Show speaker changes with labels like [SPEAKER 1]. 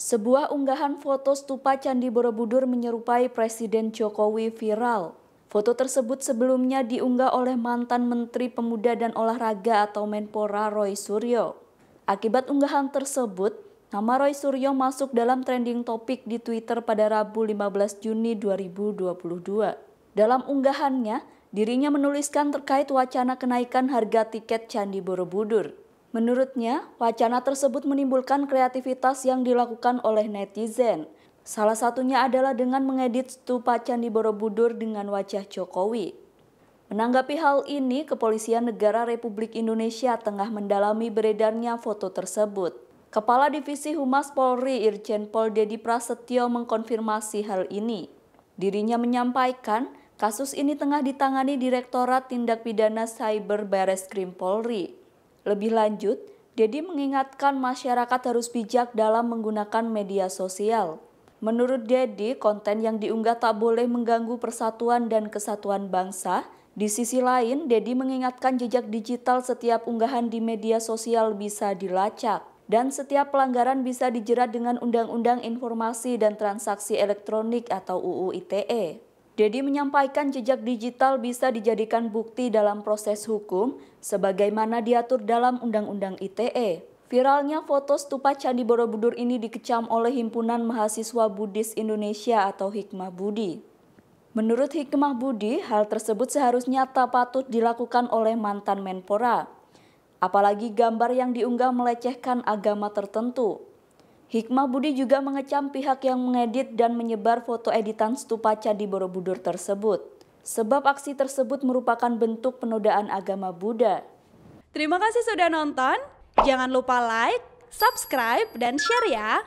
[SPEAKER 1] Sebuah unggahan foto stupa Candi Borobudur menyerupai Presiden Jokowi viral. Foto tersebut sebelumnya diunggah oleh mantan Menteri Pemuda dan Olahraga atau Menpora Roy Suryo. Akibat unggahan tersebut, nama Roy Suryo masuk dalam trending topik di Twitter pada Rabu 15 Juni 2022. Dalam unggahannya, dirinya menuliskan terkait wacana kenaikan harga tiket Candi Borobudur. Menurutnya, wacana tersebut menimbulkan kreativitas yang dilakukan oleh netizen. Salah satunya adalah dengan mengedit stupa Candi Borobudur dengan wajah Jokowi. Menanggapi hal ini, Kepolisian Negara Republik Indonesia tengah mendalami beredarnya foto tersebut. Kepala Divisi Humas Polri Irjen Pol Dedi Prasetyo mengkonfirmasi hal ini. Dirinya menyampaikan, kasus ini tengah ditangani Direktorat Tindak Pidana Cyber Bereskrim Polri. Lebih lanjut, Dedi mengingatkan masyarakat harus bijak dalam menggunakan media sosial. Menurut Dedi, konten yang diunggah tak boleh mengganggu persatuan dan kesatuan bangsa. Di sisi lain, Dedi mengingatkan jejak digital setiap unggahan di media sosial bisa dilacak dan setiap pelanggaran bisa dijerat dengan Undang-Undang Informasi dan Transaksi Elektronik atau UU ITE. Dedi menyampaikan jejak digital bisa dijadikan bukti dalam proses hukum sebagaimana diatur dalam Undang-Undang ITE. Viralnya foto stupa Candi Borobudur ini dikecam oleh Himpunan Mahasiswa Buddhis Indonesia atau Hikmah Budi. Menurut Hikmah Budi, hal tersebut seharusnya tak patut dilakukan oleh mantan Menpora. Apalagi gambar yang diunggah melecehkan agama tertentu. Hikmah Budi juga mengecam pihak yang mengedit dan menyebar foto editan stupa Candi Borobudur tersebut. Sebab aksi tersebut merupakan bentuk penodaan agama Buddha. Terima kasih sudah nonton. Jangan lupa like, subscribe, dan share ya.